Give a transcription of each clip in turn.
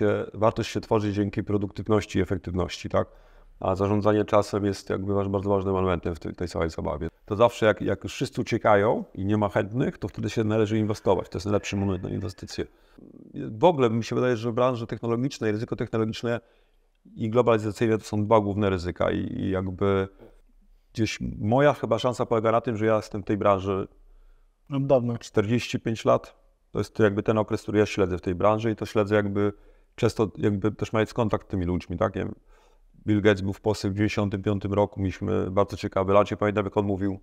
się, wartość się tworzy dzięki produktywności i efektywności, tak? A zarządzanie czasem jest jakby bardzo ważnym elementem w tej, tej całej zabawie. To zawsze jak, jak wszyscy uciekają i nie ma chętnych, to wtedy się należy inwestować. To jest najlepszy moment na inwestycje. W ogóle mi się wydaje, że w branży technologicznej ryzyko technologiczne i globalizacyjne to są dwa główne ryzyka i, i jakby gdzieś moja chyba szansa polega na tym, że ja jestem w tej branży dawno. 45 lat. To jest jakby ten okres, który ja śledzę w tej branży i to śledzę jakby Często, jakby też mając kontakt z tymi ludźmi, tak? Bill Gates był w Polsce w 95 roku, mieliśmy bardzo ciekawe lacie, pamiętam jak on mówił,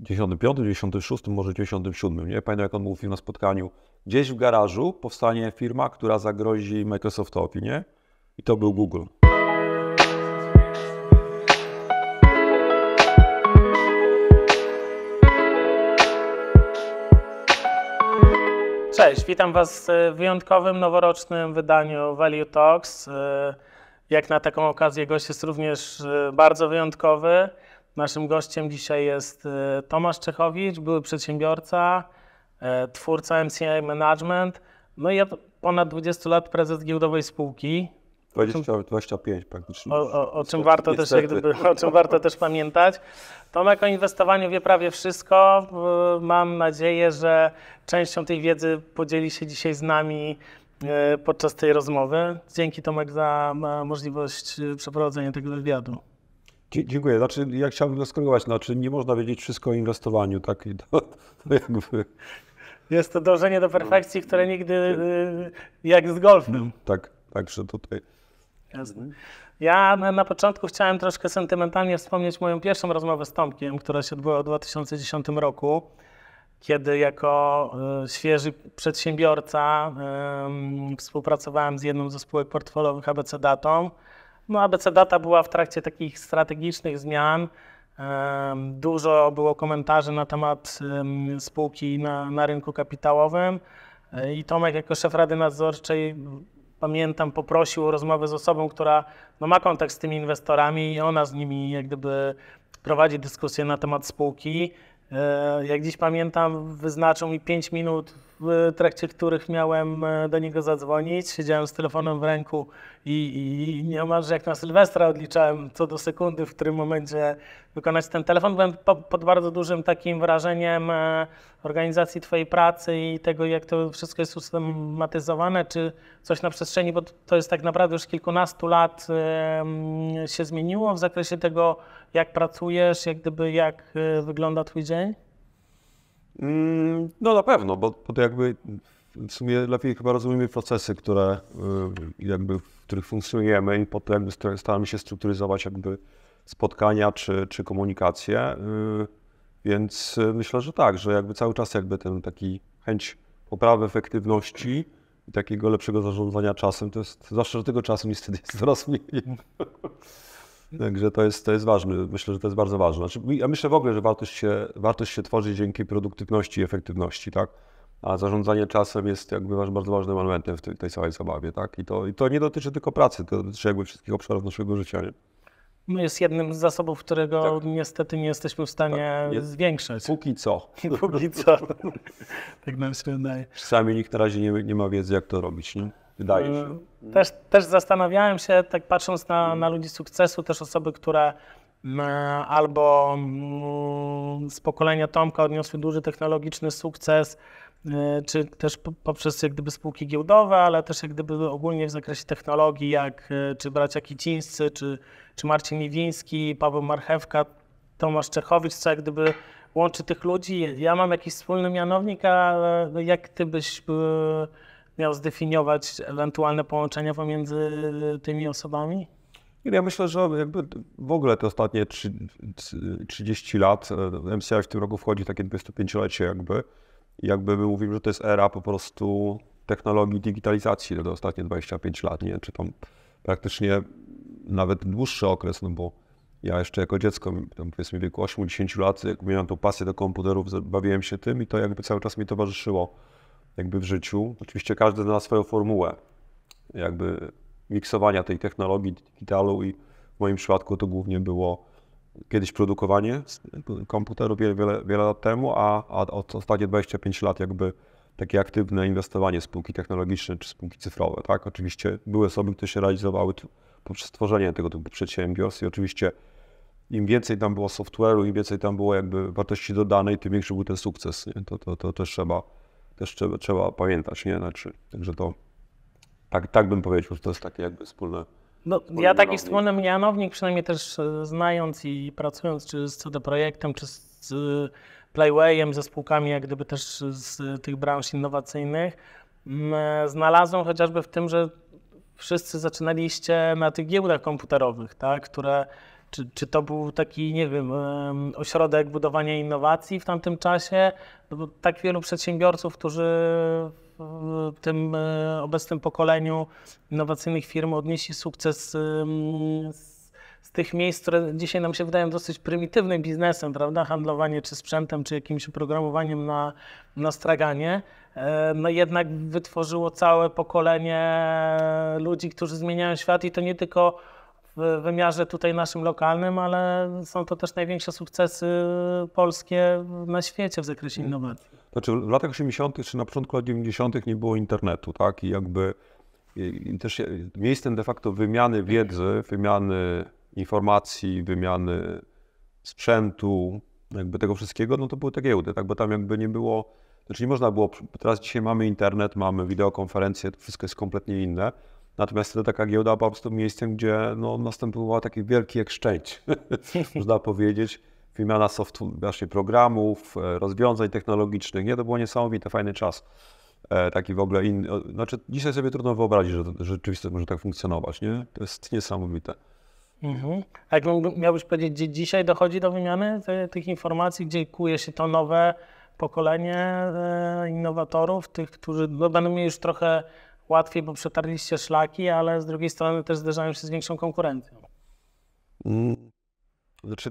95, 96, może 97, nie pamiętam jak on mówił na spotkaniu, gdzieś w garażu powstanie firma, która zagrozi Microsoftowi, nie? I to był Google. Cześć, witam Was w wyjątkowym noworocznym wydaniu Value Talks. E, jak na taką okazję gość jest również e, bardzo wyjątkowy. Naszym gościem dzisiaj jest e, Tomasz Czechowicz, były przedsiębiorca, twórca MCI Management, no i od ponad 20 lat prezes giełdowej spółki. 20, 25 praktycznie. O, o, o czym warto też, gdyby, o czym warto też pamiętać. Tomek o inwestowaniu wie prawie wszystko. Y, mam nadzieję, że częścią tej wiedzy podzieli się dzisiaj z nami y, podczas tej rozmowy. Dzięki Tomek za y, możliwość przeprowadzenia tego wywiadu. Dziękuję. Znaczy, ja chciałbym doskorygować, znaczy nie można wiedzieć wszystko o inwestowaniu, tak? To, to jakby... Jest to dążenie do perfekcji, które nigdy jak z golfem. Tak, także tutaj jasne. Mhm. Ja na, początku chciałem troszkę sentymentalnie wspomnieć moją pierwszą rozmowę z Tomkiem, która się odbyła w 2010 roku, kiedy jako e, świeży przedsiębiorca współpracowałem z jedną ze spółek portfolowych ABC Datą. No, ABC Data była w trakcie takich strategicznych zmian. Dużo było komentarzy na temat spółki na, na rynku kapitałowym e, i Tomek jako szef Rady Nadzorczej pamiętam, poprosił o rozmowę z osobą, która no, ma kontakt z tymi inwestorami i ona z nimi jak gdyby prowadzi dyskusję na temat spółki. E, jak dziś pamiętam, wyznaczył mi 5 minut w trakcie których miałem e, do niego zadzwonić. Siedziałem z telefonem w ręku i, i niemalże jak na Sylwestra odliczałem co do sekundy, w którym momencie wykonać ten telefon. Byłem po, pod bardzo dużym takim wrażeniem e, organizacji Twojej pracy i tego, jak to wszystko jest usystematyzowane, czy coś na przestrzeni, bo to jest tak naprawdę już kilkunastu lat e, się zmieniło w zakresie tego, jak pracujesz, jak gdyby, jak wygląda Twój dzień. Mm, no na pewno, bo to jakby w sumie lepiej chyba rozumiemy procesy, które y, jakby, w których funkcjonujemy i potem staramy się strukturyzować jakby spotkania czy, czy komunikację. Y, więc y, myślę, że tak, że jakby cały czas jakby ten taki chęć poprawy efektywności i takiego lepszego zarządzania czasem, to jest, zawsze, że tego czasu niestety jest coraz mniej. Także to jest, to jest ważne. Myślę, że to jest bardzo ważne. Znaczy, ja myślę w ogóle, że wartość się, wartość się tworzy dzięki produktywności i efektywności, tak? A zarządzanie czasem jest jakby bardzo ważnym elementem w tej, tej całej zabawie, tak? I to, I to nie dotyczy tylko pracy, to dotyczy jakby wszystkich obszarów naszego życia, nie? jest jednym z zasobów, którego tak. niestety nie jesteśmy w stanie tak. zwiększać. Póki co. Póki co. tak nam się wydaje. Czasami nikt na razie nie, nie ma wiedzy, jak to robić, nie? Wydaje się. Mm, też, też zastanawiałem się, tak patrząc na, na ludzi sukcesu, też osoby, które mm, albo mm, z pokolenia Tomka odniosły duży technologiczny sukces, y, czy też poprzez jak gdyby spółki giełdowe, ale też jak gdyby ogólnie w zakresie technologii, jak y, czy bracia Kicińscy, czy, czy Marcin Paweł Marchewka, Tomasz Czechowicz, co jak gdyby łączy tych ludzi. Ja mam jakiś wspólny mianownik, a jak ty byś... Yy, miał zdefiniować ewentualne połączenia pomiędzy tymi osobami? No ja myślę, że w ogóle te ostatnie 30 lat e, no MCI w tym roku wchodzi takie 25-lecie jakby. Jakby my mówimy, że to jest era po prostu technologii digitalizacji do no ostatnie 25 lat, nie? Czy tam praktycznie nawet dłuższy okres, no bo ja jeszcze jako dziecko, tam powiedzmy w wieku 8-10 lat, jak miałem tą pasję do komputerów, bawiłem się tym i to jakby cały czas mi towarzyszyło jakby w życiu. Oczywiście każdy znalazł swoją formułę jakby miksowania tej technologii digitalu i w moim przypadku to głównie było kiedyś produkowanie komputerów wiele, wiele, wiele lat temu, a, a od ostatnie 25 lat jakby takie aktywne inwestowanie w spółki technologiczne czy spółki cyfrowe. Tak? Oczywiście były osoby, które się realizowały poprzez tworzenie tego typu przedsiębiorstw i oczywiście im więcej tam było software'u, im więcej tam było jakby wartości dodanej, tym większy był ten sukces. To, to, to też trzeba też trzeba, trzeba pamiętać, nie? Znaczy, także to tak, tak bym powiedział, że to jest takie jakby wspólne. No, wspólne ja taki mianownik. wspólny mianownik, przynajmniej też e, znając i pracując czy z CD Projektem, czy z Playwayem, ze spółkami jak gdyby też z tych branż innowacyjnych, mm, e, znalazłem chociażby w tym, że wszyscy zaczynaliście na tych giełdach komputerowych, tak, które czy, czy to był taki, nie wiem, ośrodek budowania innowacji w tamtym czasie? No tak wielu przedsiębiorców, którzy w tym e, obecnym pokoleniu innowacyjnych firm odnieśli sukces z z tych miejsc, które dzisiaj nam się wydają dosyć prymitywnym biznesem, prawda? Handlowanie czy sprzętem, czy jakimś oprogramowaniem na, na straganie, e, no jednak wytworzyło całe pokolenie ludzi, którzy zmieniają świat i to nie tylko w wymiarze tutaj naszym lokalnym, ale są to też największe sukcesy polskie na świecie w zakresie innowacji. Znaczy w latach 80. czy na początku lat 90. nie było internetu, tak? I jakby i też miejscem de facto wymiany wiedzy, wymiany informacji, wymiany sprzętu, jakby tego wszystkiego, no to były te giełdy, tak? Bo tam jakby nie było, znaczy nie można było, teraz dzisiaj mamy internet, mamy wideokonferencje, to wszystko jest kompletnie inne Natomiast to taka giełda była po prostu miejscem, gdzie no, następował taki wielki exchange, można powiedzieć. Wymiana software, właśnie programów, e, rozwiązań technologicznych. Nie, to było niesamowite, fajny czas. E, taki w ogóle inny. Znaczy, dzisiaj sobie trudno wyobrazić, że, że rzeczywistość może tak funkcjonować. Nie? To jest niesamowite. Mhm. A jak miałbyś powiedzieć, gdzie dzisiaj dochodzi do wymiany te, tych informacji, gdzie kuje się to nowe pokolenie e, innowatorów, tych, którzy no, będą mieli już trochę łatwiej, bo przetarliście szlaki, ale z drugiej strony też zderzają się z większą konkurencją. Mm. Znaczy,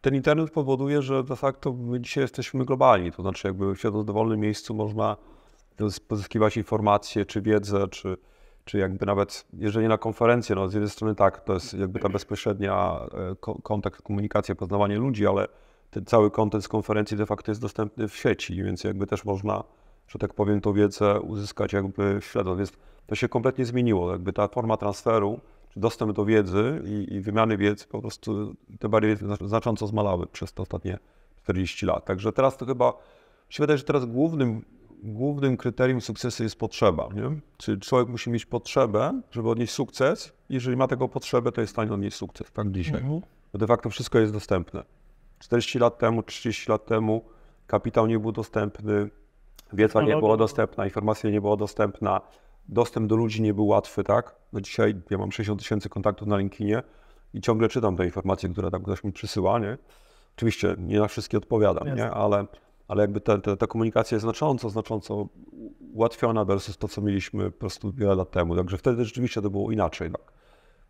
ten internet powoduje, że de facto my dzisiaj jesteśmy globalni, to znaczy jakby w dowolnym miejscu można pozyskiwać informacje, czy wiedzę, czy, czy jakby nawet, jeżeli na konferencję, no z jednej strony tak, to jest jakby ta bezpośrednia e, kontakt, komunikacja, poznawanie ludzi, ale ten cały kontent z konferencji de facto jest dostępny w sieci, więc jakby też można że tak powiem, tą wiedzę uzyskać jakby śledem. Więc to się kompletnie zmieniło. Jakby ta forma transferu, czy dostęp do wiedzy i, i wymiany wiedzy po prostu te bariery znacząco zmalały przez te ostatnie 40 lat. Także teraz to chyba, się wydaje, że teraz głównym, głównym kryterium sukcesu jest potrzeba. Nie? Czyli człowiek musi mieć potrzebę, żeby odnieść sukces. Jeżeli ma tego potrzebę, to jest w stanie odnieść sukces, tak dzisiaj. Mhm. Bo de facto wszystko jest dostępne. 40 lat temu, 30 lat temu kapitał nie był dostępny, Wiedza nie była no. dostępna, informacja nie była dostępna, dostęp do ludzi nie był łatwy, tak? No dzisiaj ja mam 60 tysięcy kontaktów na LinkedInie i ciągle czytam te informacje, które tam ktoś mi przysyła, nie? Oczywiście nie na wszystkie odpowiadam, nie? Ale, ale jakby ta, ta, ta, komunikacja jest znacząco, znacząco ułatwiona versus to, co mieliśmy po prostu wiele lat temu. Także wtedy rzeczywiście to było inaczej, tak?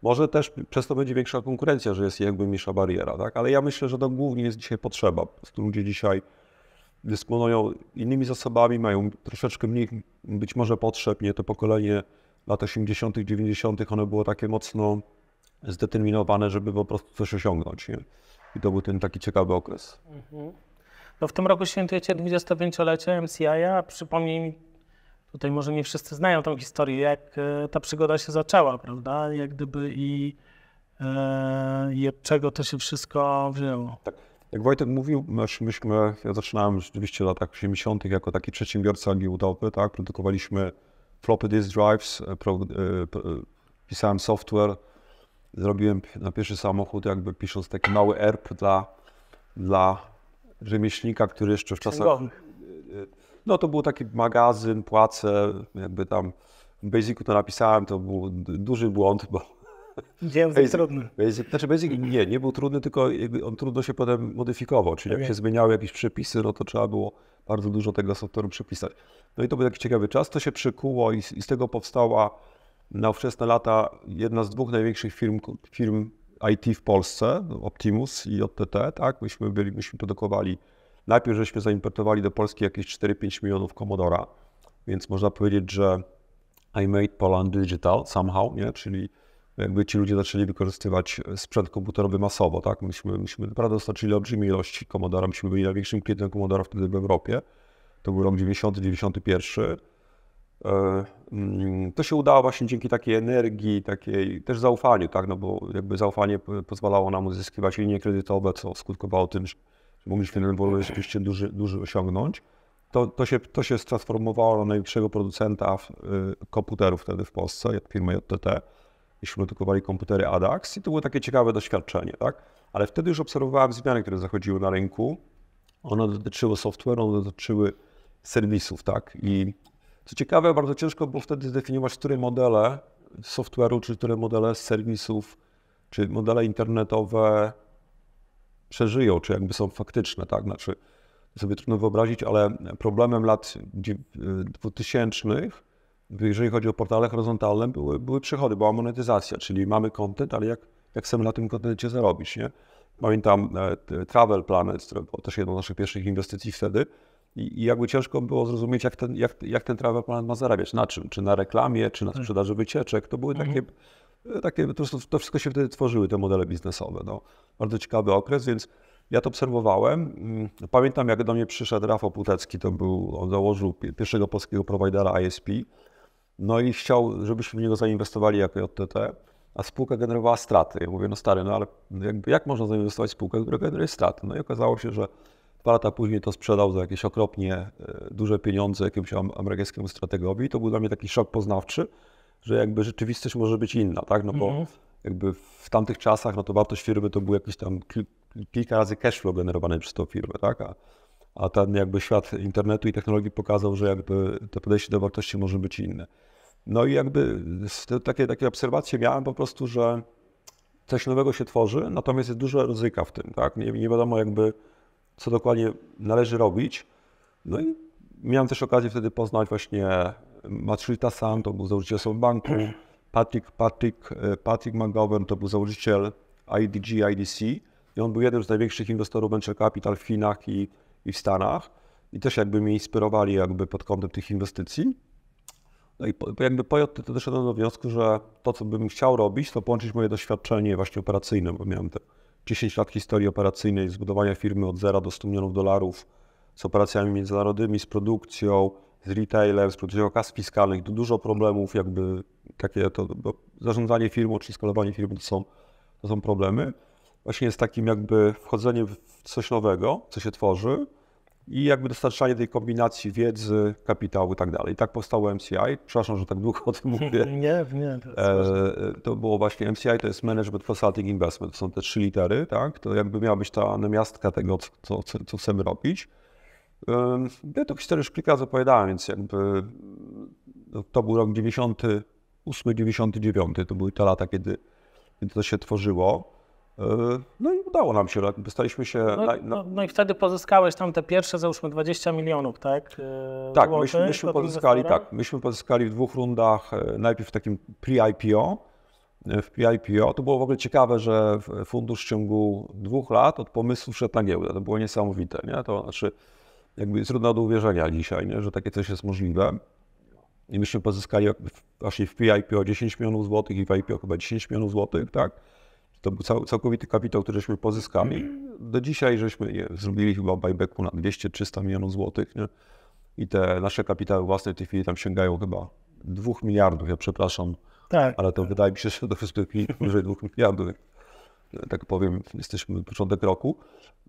Może też przez to będzie większa konkurencja, że jest jakby mniejsza bariera, tak? Ale ja myślę, że to głównie jest dzisiaj potrzeba. Po prostu ludzie dzisiaj dysponują innymi zasobami, mają troszeczkę mniej być może potrzeb, nie? To pokolenie lat 80., 90., ono było takie mocno zdeterminowane, żeby po prostu coś osiągnąć. Nie? I to był ten taki ciekawy okres. Mhm. No w tym roku świętujecie 25-lecie MCI. -a. Przypomnij mi, tutaj może nie wszyscy znają tą historię, jak e, ta przygoda się zaczęła, prawda? Jak gdyby i, e, i od czego to się wszystko wzięło. Tak. Jak Wojtek mówił, myśmy, ja zaczynałem rzeczywiście w latach 80. jako taki przedsiębiorca giełdowy, tak? Produkowaliśmy floppy disk drives, e, pro, e, e, pisałem software, zrobiłem na pierwszy samochód, jakby pisząc taki mały ERP dla, dla rzemieślnika, który jeszcze w czasach. No to był taki magazyn, płace, jakby tam w Basicu to napisałem, to był duży błąd, bo Dzieł jest trudny. Znaczy basic, nie, nie był trudny, tylko on trudno się potem modyfikował, czyli okay. jak tak. się zmieniały jakieś przepisy, no to trzeba było bardzo dużo tego software'u przepisać. No i to był taki ciekawy czas, to się przykuło i z, i z tego powstała na wczesne lata jedna z dwóch największych firm, firm IT w Polsce, Optimus i JTT, tak? Myśmy, byli, myśmy produkowali, najpierw żeśmy zaimportowali do Polski jakieś 4-5 milionów Commodora, więc można powiedzieć, że I made Poland digital somehow, nie? czyli jakby ci ludzie zaczęli wykorzystywać sprzęt komputerowy masowo, tak? Myśmy, myśmy naprawdę dostarczyli olbrzymie ilości Commodora, myśmy byli największym klientem Commodora wtedy w Europie. To był rok 90, 91. E, mm, to się udało właśnie dzięki takiej energii, takiej też zaufaniu, tak? No bo jakby zaufanie pozwalało nam uzyskiwać linie kredytowe, co skutkowało tym, że mogliśmy ten wolumen rzeczywiście duży, duży osiągnąć. To, to, się, to się stransformowało na największego producenta y, komputerów wtedy w Polsce, jak firma JTT jeśli produkowali komputery ADAX i to było takie ciekawe doświadczenie, tak? Ale wtedy już obserwowałem zmiany, które zachodziły na rynku. One dotyczyły software, one dotyczyły serwisów, tak? I co ciekawe, bardzo ciężko było wtedy zdefiniować, które modele software'u, czy które modele serwisów, czy modele internetowe przeżyją, czy jakby są faktyczne, tak? Znaczy, sobie trudno wyobrazić, ale problemem lat 2000 jeżeli chodzi o portale horyzontalne, były, były przychody, była monetyzacja, czyli mamy kontent, ale jak, jak chcemy na tym kontencie zarobić, nie? Pamiętam e, Travel Planet, które było też jedną z naszych pierwszych inwestycji wtedy, i jakby ciężko było zrozumieć, jak ten, jak, jak ten travel Planet ma zarabiać, na czym, czy na reklamie, czy na tak. sprzedaży wycieczek. To były takie, mhm. e, takie to, to wszystko się wtedy tworzyły, te modele biznesowe. No. Bardzo ciekawy okres, więc ja to obserwowałem. Mm, pamiętam, jak do mnie przyszedł Rafał Putecki, to był, on założył pierwszego polskiego prowajdera ISP. No i chciał, żebyśmy w niego zainwestowali jako JTT, a spółka generowała straty. Ja mówię, no stary, no ale jakby, jak można zainwestować w spółkę, która generuje straty? No i okazało się, że dwa lata później to sprzedał za jakieś okropnie e, duże pieniądze jakimś amerykańskiemu strategowi. I to był dla mnie taki szok poznawczy, że jakby rzeczywistość może być inna, tak? No bo mhm. jakby w tamtych czasach, no to wartość firmy to był jakiś tam kilka razy cashflow generowany przez tą firmę, tak? A a ten jakby świat internetu i technologii pokazał, że jakby to podejście do wartości może być inne. No i jakby takie, takie obserwacje miałem po prostu, że coś nowego się tworzy, natomiast jest dużo ryzyka w tym, tak? Nie, nie wiadomo jakby, co dokładnie należy robić. No i miałem też okazję wtedy poznać właśnie Matrzyta Sam, to był założyciel Softbanku, Patrick, Patrick, Patrick McGovern, to był założyciel IDG, IDC i on był jednym z największych inwestorów venture capital w Chinach i i w Stanach i też jakby mnie inspirowali jakby pod kątem tych inwestycji. No i po, jakby po to doszedłem do wniosku, że to, co bym chciał robić, to połączyć moje doświadczenie właśnie operacyjne, bo miałem te 10 lat historii operacyjnej, zbudowania firmy od zera do 100 milionów dolarów, z operacjami międzynarodowymi, z produkcją, z retailem, z produkcją kas fiskalnych, to dużo problemów, jakby takie to, zarządzanie firmą czy skalowanie firmy to są, to są problemy. Właśnie jest takim jakby wchodzenie w coś nowego, co się tworzy, i jakby dostarczanie tej kombinacji wiedzy, kapitału i tak dalej. tak powstało MCI. Przepraszam, że tak długo o tym mówię. nie, nie. To, e, to było właśnie MCI, to jest Management Consulting Investment. To są te trzy litery, tak? To jakby miała być ta namiastka tego, co, co, co chcemy robić. ja to historię już kilka razy opowiadałem, więc jakby no, to był rok 98-99, to były te lata, kiedy, kiedy to się tworzyło. E, no i udało nam się, staliśmy się... No, na, no, na... no i wtedy pozyskałeś tam te pierwsze, załóżmy, 20 milionów, tak? E, tak, Złoty, myśmy, myśmy pozyskali, tak, myśmy pozyskali w dwóch rundach, e, najpierw w takim pre-IPO, w pre-IPO. To było w ogóle ciekawe, że fundusz w ciągu dwóch lat od pomysłu wszedł na giełdę. To było niesamowite, nie? To znaczy, jakby trudno do uwierzenia dzisiaj, nie? że takie coś jest możliwe. I myśmy pozyskali właśnie w pre-IPO 10 milionów złotych i w IPO chyba 10 milionów złotych, tak? To był cał, całkowity kapitał, któryśmy pozyskali. Do dzisiaj żeśmy zrobili chyba buybacku na 200-300 milionów złotych. Nie? I te nasze kapitały własne w tej chwili tam sięgają chyba 2 miliardów, ja przepraszam. Tak. Ale to wydaje mi się, że do perspektywy wyżej 2 miliardów tak powiem, jesteśmy początek roku.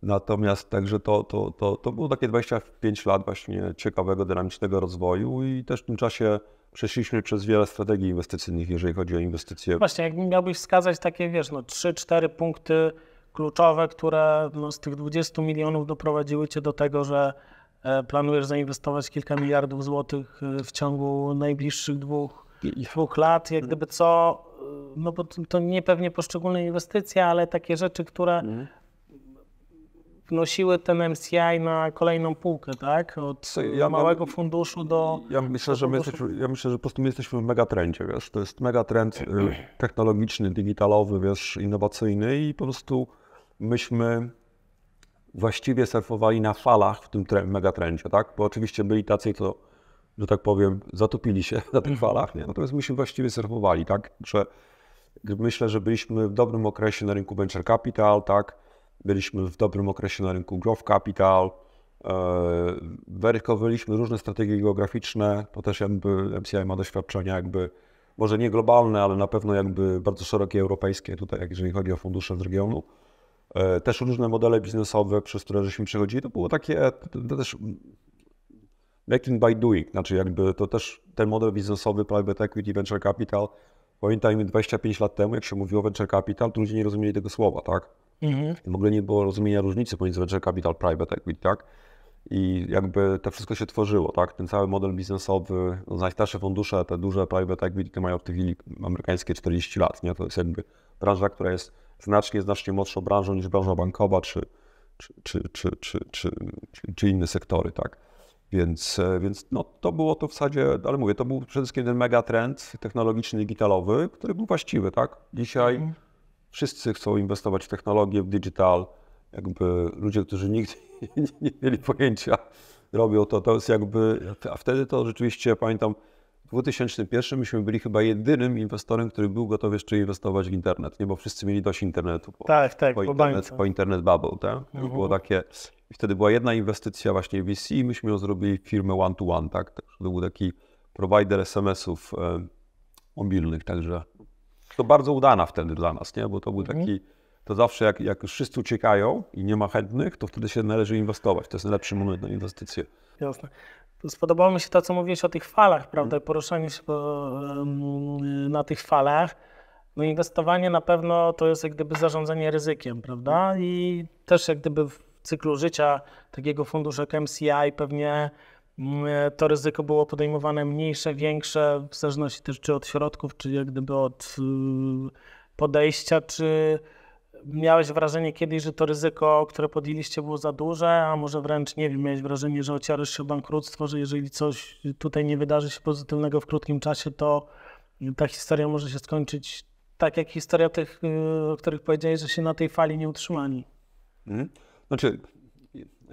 Natomiast także to, to, to, to było takie 25 lat właśnie ciekawego, dynamicznego rozwoju i też w tym czasie przeszliśmy przez wiele strategii inwestycyjnych, jeżeli chodzi o inwestycje. Właśnie, jak miałbyś wskazać takie, wiesz, no 3-4 punkty kluczowe, które no, z tych 20 milionów doprowadziły cię do tego, że e, planujesz zainwestować kilka miliardów złotych e, w ciągu najbliższych dwóch, dwóch lat, jak mm. gdyby co, e, no bo to, to nie pewnie poszczególne inwestycje, ale takie rzeczy, które mhm wnosiły ten MCI na kolejną półkę, tak? Od ja małego mam, funduszu do. Ja myślę, do że my ja myślę, że po prostu my jesteśmy w megatrendzie, wiesz? To jest megatrend y, technologiczny, digitalowy, wiesz, innowacyjny i po prostu myśmy właściwie surfowali na falach w tym megatrendzie, tak? Bo oczywiście byli tacy, co, że tak powiem, zatopili się na tych mhm. falach, nie? Natomiast myśmy właściwie surfowali, tak? Że myślę, że byliśmy w dobrym okresie na rynku venture capital, tak? Byliśmy w dobrym okresie na rynku Growth Capital, e, Weryfikowaliśmy różne strategie geograficzne, to też jakby MCI ma doświadczenia jakby, może nie globalne, ale na pewno jakby bardzo szerokie europejskie tutaj, jeżeli chodzi o fundusze z regionu. E, też różne modele biznesowe, przez które żeśmy przechodzili, to było takie to też making by doing, znaczy jakby to też ten model biznesowy private equity, venture capital, pamiętajmy 25 lat temu, jak się mówiło venture capital, to ludzie nie rozumieli tego słowa, tak? Mhm. W ogóle nie było rozumienia różnicy pomiędzy venture capital private equity, tak? I jakby to wszystko się tworzyło, tak? Ten cały model biznesowy, no, najstarsze fundusze, te duże private equity mają w tej chwili amerykańskie 40 lat, nie? To jest jakby branża, która jest znacznie, znacznie młodszą branżą niż branża bankowa czy, czy, czy, czy, czy, czy, czy inne sektory, tak? Więc, więc no, to było to w zasadzie, ale mówię, to był przede wszystkim ten megatrend technologiczny, digitalowy, który był właściwy, tak? Dzisiaj mhm. Wszyscy chcą inwestować w technologię, w digital. Jakby ludzie, którzy nigdy nie, nie mieli pojęcia, robią to. To jest jakby, a wtedy to rzeczywiście pamiętam, w 2001 myśmy byli chyba jedynym inwestorem, który był gotowy jeszcze inwestować w internet, nie? bo wszyscy mieli dość internetu. Po, tak, tak, po, po internet, po internet bubble. Tak? Mhm. Było takie, I wtedy była jedna inwestycja właśnie w VC i myśmy ją zrobili firmę one-to-one, tak? to był taki provider SMS-ów e, mobilnych, także to bardzo udana wtedy dla nas, nie? bo to był mhm. taki, to zawsze jak, jak wszyscy uciekają i nie ma chętnych, to wtedy się należy inwestować. To jest najlepszy moment na inwestycje. Jasne. Spodobało mi się to, co mówiłeś o tych falach, prawda, mhm. poruszanie się po, na tych falach. No inwestowanie na pewno to jest jak gdyby zarządzanie ryzykiem, prawda? I też jak gdyby w cyklu życia takiego funduszu jak MCI pewnie Mm, e, to ryzyko było podejmowane mniejsze, większe, w zależności też czy od środków, czy jak gdyby od y, podejścia, czy miałeś wrażenie kiedyś, że to ryzyko, które podjęliście było za duże, a może wręcz, nie wiem, miałeś wrażenie, że ociarysz się o bankructwo, że jeżeli coś tutaj nie wydarzy się pozytywnego w krótkim czasie, to ta historia może się skończyć tak jak historia tych, y, o których powiedziałeś, że się na tej fali nie utrzymali. Hmm. Znaczy,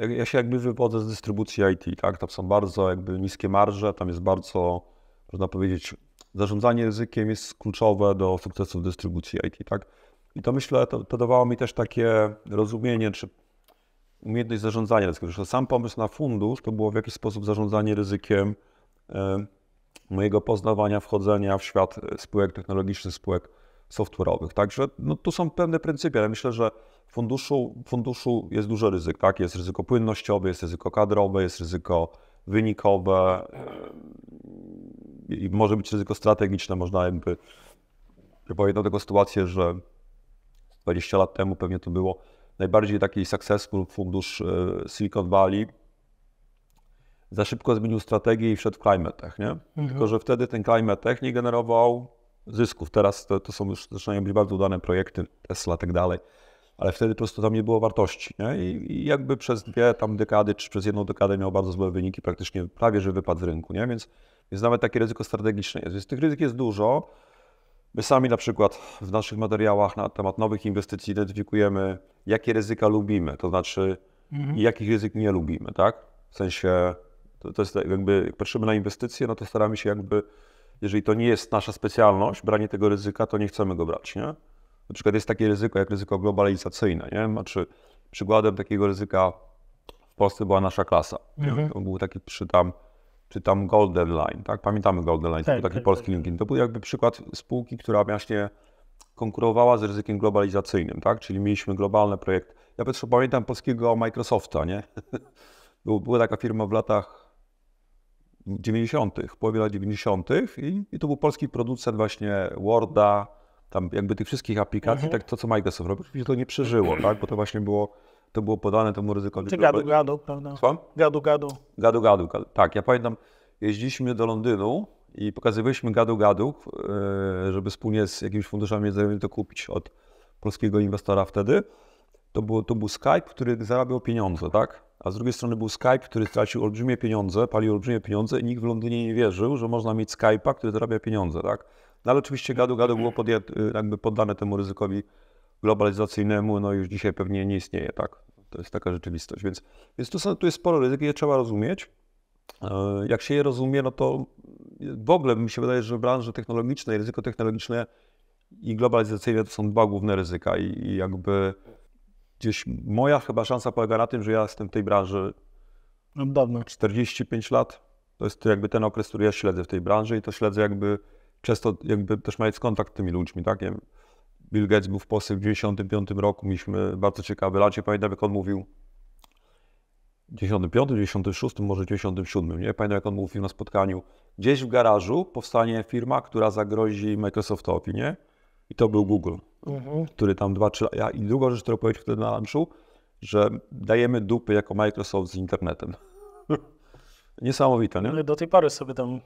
ja się jakby wywodzę z dystrybucji IT, tak? Tam są bardzo jakby niskie marże, tam jest bardzo, można powiedzieć, zarządzanie ryzykiem jest kluczowe do sukcesu w dystrybucji IT, tak? I to myślę, to, to dawało mi też takie rozumienie, czy umiejętność zarządzania ryzykiem. Zresztą sam pomysł na fundusz to było w jakiś sposób zarządzanie ryzykiem y, mojego poznawania, wchodzenia w świat e, spółek technologicznych, spółek software'owych. Także no, tu są pewne pryncypia, ale myślę, że funduszu, funduszu jest dużo ryzyk, tak? Jest ryzyko płynnościowe, jest ryzyko kadrowe, jest ryzyko wynikowe, i może być ryzyko strategiczne, można jakby. do tego sytuację, że 20 lat temu pewnie to było najbardziej taki successful fundusz e, Silicon Valley. Za szybko zmienił strategię i wszedł w climate tech, nie? Mhm. Tylko, że wtedy ten climate tech nie generował zysków. Teraz to, to są już zaczynają być bardzo udane projekty, Tesla i tak dalej ale wtedy po prostu tam nie było wartości. Nie? I, I, jakby przez dwie tam dekady, czy przez jedną dekadę miał bardzo złe wyniki, praktycznie prawie że wypadł z rynku, nie? Więc, jest nawet takie ryzyko strategiczne jest. Więc tych ryzyk jest dużo. My sami na przykład w naszych materiałach na temat nowych inwestycji identyfikujemy, jakie ryzyka lubimy, to znaczy mhm. jakich ryzyk nie lubimy, tak? W sensie, to, to jest jakby, jak patrzymy na inwestycje, no to staramy się jakby, jeżeli to nie jest nasza specjalność, branie tego ryzyka, to nie chcemy go brać, nie? Na przykład jest takie ryzyko jak ryzyko globalizacyjne. Nie? Znaczy, przykładem takiego ryzyka w Polsce była nasza klasa. Mhm. To był taki przy tam, czy tam Golden Line, tak? Pamiętamy Golden Line, to tak, był taki tak, polski tak. LinkedIn. To był jakby przykład spółki, która właśnie konkurowała z ryzykiem globalizacyjnym, tak? Czyli mieliśmy globalny projekt. Ja też pamiętam polskiego Microsofta, nie? Była taka firma w latach 90., w połowie lat 90. I, i to był polski producent właśnie Worda, tam jakby tych wszystkich aplikacji, mhm. tak to, co Microsoft robił, oczywiście to nie przeżyło, mhm. tak? Bo to właśnie było, to było podane temu ryzyko. Czy gadu, gadu, prawda? Słucham? Gadu, gadu. Gadu, gadu, tak. Ja pamiętam, jeździliśmy do Londynu i pokazywaliśmy gadu, gadu, e, żeby wspólnie z jakimiś funduszami międzynarodowymi to kupić od polskiego inwestora wtedy. To, było, to był Skype, który zarabiał pieniądze, tak? A z drugiej strony był Skype, który stracił olbrzymie pieniądze, palił olbrzymie pieniądze i nikt w Londynie nie wierzył, że można mieć Skype'a, który zarabia pieniądze, tak? No ale oczywiście gadu gadu było y, jakby poddane temu ryzykowi globalizacyjnemu, no już dzisiaj pewnie nie istnieje, tak? To jest taka rzeczywistość, więc, więc tu, są, tu jest sporo ryzyk i je trzeba rozumieć. E, jak się je rozumie, no to w ogóle mi się wydaje, że branże technologiczne, i ryzyko technologiczne i globalizacyjne to są dwa główne ryzyka i, i jakby gdzieś moja chyba szansa polega na tym, że ja jestem w tej branży Dawno. 45 lat. To jest jakby ten okres, który ja śledzę w tej branży i to śledzę jakby Często, jakby też mając kontakt z tymi ludźmi, tak? Nie wiem, Bill Gates był w Polsce w 95 roku, mieliśmy bardzo ciekawe lacie, pamiętam jak on mówił, 95, 96, może 97, nie pamiętam jak on mówił na spotkaniu, gdzieś w garażu powstanie firma, która zagrozi Microsoftowi, nie? I to był Google, mhm. który tam dwa, trzy... Ja, I druga rzecz, którą powiedział wtedy na lunchu, że dajemy dupy jako Microsoft z internetem. Niesamowite, nie? Ale do tej pory sobie tam...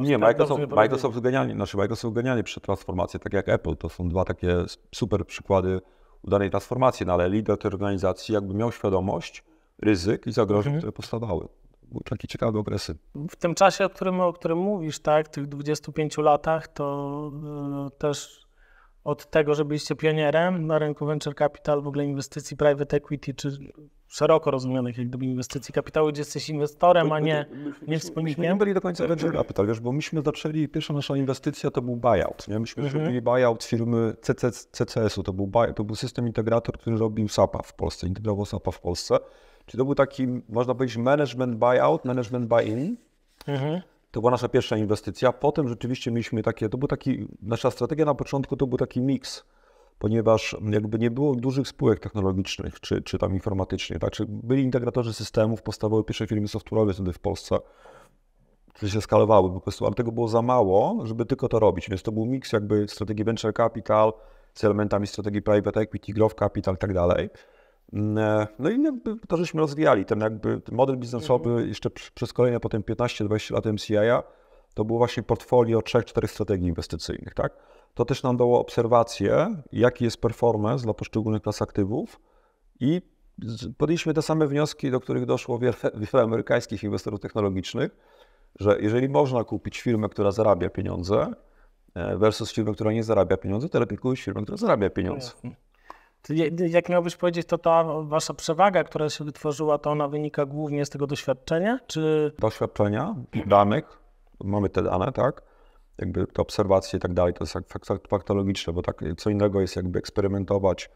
Nie, Microsoft, Microsoft genialnie, znaczy Microsoft genialnie przy transformacji, tak jak Apple. To są dwa takie super przykłady udanej transformacji, no ale lider tej organizacji jakby miał świadomość ryzyk i zagrożeń, mhm. które powstawały. Były takie ciekawe okresy. W tym czasie, o którym, o którym mówisz, tak, tych 25 latach, to e, też od tego, że byliście pionierem na rynku venture capital, w ogóle inwestycji private equity, czy szeroko rozumianych jak gdyby inwestycji kapitału, gdzie jesteś inwestorem, a nie, my, my, nie wspólnikiem? nie byli do końca venture znaczy, capital, wiesz, bo myśmy zaczęli, pierwsza nasza inwestycja to był buyout, nie? Myśmy mhm. buyout firmy CC, CCS-u, to był, buy, to był system integrator, który robił SAP-a w Polsce, integrował SAP-a w Polsce. Czyli to był taki, można powiedzieć, management buyout, management buy-in. Mhm. To była nasza pierwsza inwestycja. Potem rzeczywiście mieliśmy takie, to był taki, nasza strategia na początku to był taki miks ponieważ jakby nie było dużych spółek technologicznych czy, czy tam informatycznych. Tak? Czy byli integratorzy systemów, powstawały pierwsze firmy software'owe wtedy w Polsce, które się skalowały po prostu, ale tego było za mało, żeby tylko to robić. Więc to był miks jakby strategii venture capital z elementami strategii private equity, growth capital i tak dalej. Mm, e, no i jakby to żeśmy rozwijali. Ten jakby model biznesowy mhm. jeszcze przez kolejne potem 15-20 lat MCI-a to było właśnie portfolio 3-4 strategii inwestycyjnych, tak? To też nam dało obserwację, jaki jest performance dla poszczególnych klas aktywów i podjęliśmy te same wnioski, do których doszło wiele, wiele amerykańskich inwestorów technologicznych, że jeżeli można kupić firmę, która zarabia pieniądze e, versus firmę, która nie zarabia pieniądze, to lepiej kupić firmę, która zarabia pieniądze. No jak miałbyś powiedzieć, to ta wasza przewaga, która się wytworzyła, to ona wynika głównie z tego doświadczenia, czy... Doświadczenia, danych, mamy te dane, tak, jakby te obserwacje i tak dalej, to jest faktologiczne, bo tak co innego jest jakby eksperymentować,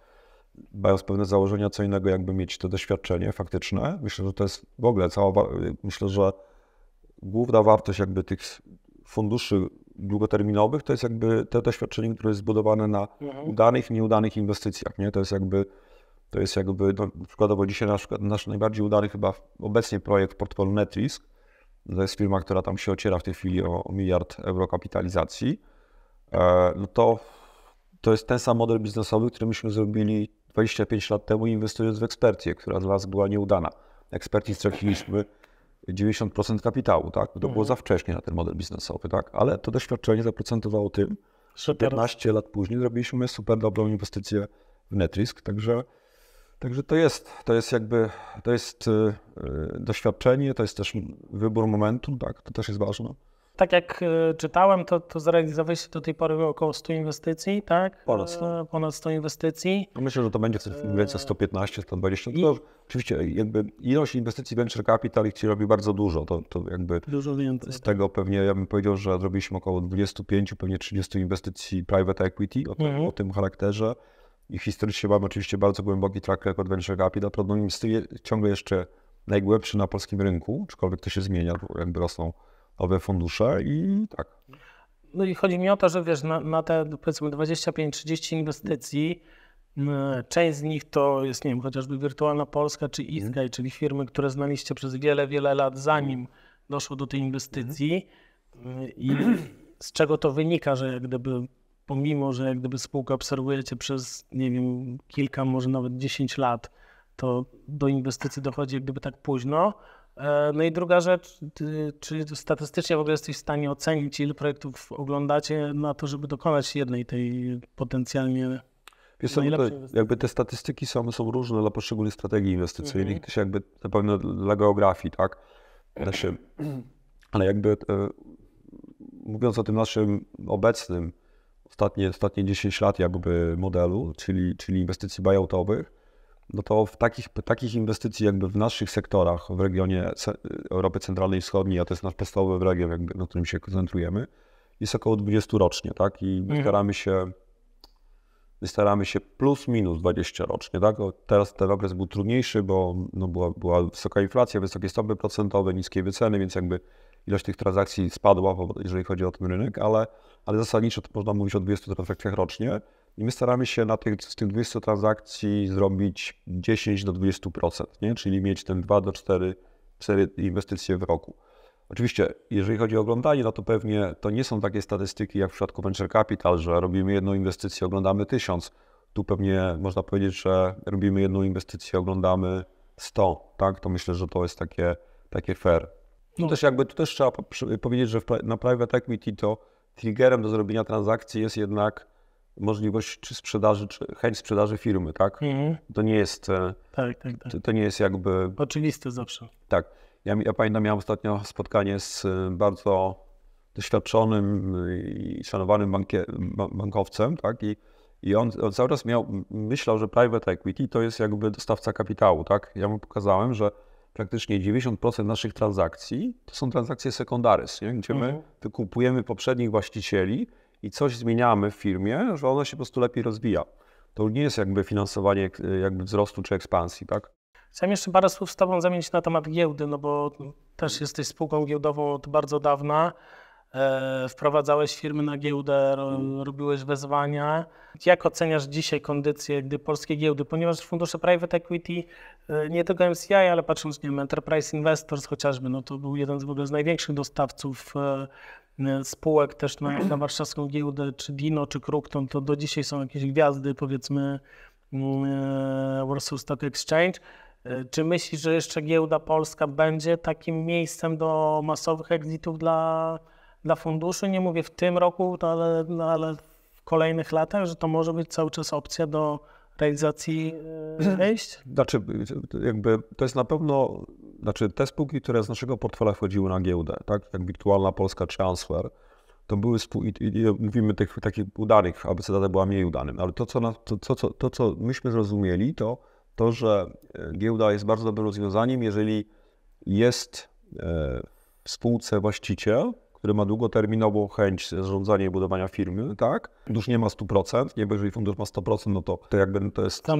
mając pewne założenia, co innego jakby mieć to doświadczenie faktyczne. Myślę, że to jest w ogóle cała, myślę, że główna wartość jakby tych funduszy długoterminowych to jest jakby to doświadczenie, które jest zbudowane na mhm. udanych i nieudanych inwestycjach, nie? To jest jakby to jest jakby, no, przykładowo dzisiaj nasz, nasz najbardziej udany chyba obecnie projekt portfolio Netrisk, to jest firma, która tam się ociera w tej chwili o, miliard euro kapitalizacji, e, no to to jest ten sam model biznesowy, który myśmy zrobili 25 lat temu, inwestując w ekspertię, która dla nas była nieudana. Eksperci straciliśmy 90% kapitału, tak? To było mhm. za wcześnie na ten model biznesowy, tak? Ale to doświadczenie zaprocentowało tym, że 15 lat później zrobiliśmy super dobrą inwestycję w Netrisk, także Także to jest, to jest jakby, to jest y, y, doświadczenie, to jest też wybór momentu, tak, to też jest ważne. Tak jak y, czytałem, to, to zrealizowaliście do tej pory około 100 inwestycji, tak? Ponad 100. E, ponad 100 inwestycji. No myślę, że to będzie mniej więcej 115, e, 120. No I... To oczywiście jakby ilość inwestycji Venture Capital ich ci robi bardzo dużo. To, to jakby dużo więcej. Z tak. tego pewnie ja bym powiedział, że zrobiliśmy około 25, pewnie 30 inwestycji private equity o, mhm. o tym charakterze i historycznie mamy oczywiście bardzo głęboki track record Venture Capital, prawdopodobnie jest ciągle jeszcze najgłębszy na polskim rynku, aczkolwiek to się zmienia, jakby rosną nowe fundusze i tak. No i chodzi mi o to, że wiesz, na, na te powiedzmy 25-30 inwestycji, Część z nich to jest, nie wiem, chociażby Wirtualna Polska czy mhm. Iskaj, mm. czyli firmy, które znaliście przez wiele, wiele lat, zanim doszło do tej inwestycji. Mm. I z czego to wynika, że jak gdyby pomimo, że jak gdyby spółkę obserwujecie przez, nie wiem, kilka, może nawet 10 lat, to do inwestycji dochodzi jak gdyby tak późno. E, no i druga rzecz, czy statystycznie w ogóle jesteś w stanie ocenić, ile projektów oglądacie na to, żeby dokonać jednej tej potencjalnie Wiesz, co, no jakby te statystyki są, są różne dla poszczególnych strategii inwestycyjnych, mhm. też jakby na pewno dla geografii, tak? Znaczy, ale jakby e, mówiąc o tym naszym obecnym ostatnie, ostatnie 10 lat jakby modelu, czyli, czyli inwestycji buyoutowych, no to w takich, takich inwestycji jakby w naszych sektorach w regionie Europy Centralnej i Wschodniej, a to jest nasz podstawowy region, jakby, na którym się koncentrujemy, jest około 20 rocznie, tak? I my mhm. staramy się my staramy się plus minus 20 rocznie, tak? teraz ten okres był trudniejszy, bo no, była, była wysoka inflacja, wysokie stopy procentowe, niskie wyceny, więc jakby ilość tych transakcji spadła, jeżeli chodzi o ten rynek, ale, ale zasadniczo to można mówić o 20 transakcjach rocznie. I my staramy się na tych, z tych 20 transakcji zrobić 10 do 20%, nie? czyli mieć ten 2 do 4, 4 inwestycje w roku. Oczywiście, jeżeli chodzi o oglądanie, no to pewnie to nie są takie statystyki jak w przypadku Venture Capital, że robimy jedną inwestycję, oglądamy 1000. Tu pewnie można powiedzieć, że robimy jedną inwestycję, oglądamy 100, tak? To myślę, że to jest takie, takie fair. No. To no też jakby, to też trzeba powiedzieć, że na private equity to triggerem do zrobienia transakcji jest jednak możliwość czy sprzedaży, czy chęć sprzedaży firmy, tak? Mhm. To nie jest... E, tak, tak, tak. To, to, nie jest jakby... Oczywiste zawsze. Tak. Ja, ja pamiętam, miałem ostatnio spotkanie z e, bardzo doświadczonym i szanowanym bankie, bankowcem, tak? I, i on, on, cały czas miał, myślał, że private equity to jest jakby dostawca kapitału, tak? Ja mu pokazałem, że praktycznie 90% naszych transakcji to są transakcje sekundarys, nie? gdzie my wykupujemy mhm. poprzednich właścicieli i coś zmieniamy w firmie, że ona się po prostu lepiej rozwija. To nie jest jakby finansowanie e, jakby wzrostu czy ekspansji, tak? Chciałem jeszcze parę słów z Tobą zamienić na temat giełdy, no bo też jesteś spółką giełdową od bardzo dawna. E, wprowadzałeś firmy na giełdę, robiłeś wezwania. Jak oceniasz dzisiaj kondycję gdy polskie giełdy? Ponieważ fundusze private equity, e, nie tylko MCI, ale patrząc, nie wiem, Enterprise Investors chociażby, no to był jeden z w ogóle z największych dostawców e, spółek też na, na warszawską giełdę, czy Dino, czy Krukton, to do dzisiaj są jakieś gwiazdy, powiedzmy mm, Warsaw Stock Exchange. Czy myślisz, że jeszcze giełda polska będzie takim miejscem do masowych exitów dla dla funduszy, nie mówię w tym roku, ale, no, ale w kolejnych latach, że to może być cały czas opcja do realizacji e, wejść? Znaczy, jakby to jest na pewno, znaczy te spółki, które z naszego portfela wchodziły na giełdę, tak, jak Wirtualna Polska Transfer, to były spółki, mówimy tych takich udanych, ABCD była mniej udanym, ale to co, na, to, to, to, to, co myśmy zrozumieli, to to, że e, giełda jest bardzo dobrym rozwiązaniem, jeżeli jest e, w spółce właściciel, który ma długoterminową chęć zarządzania i budowania firmy, tak? Fundusz nie ma 100%, nie, bo jeżeli fundusz ma 100%, no to, to jakby no to jest... To,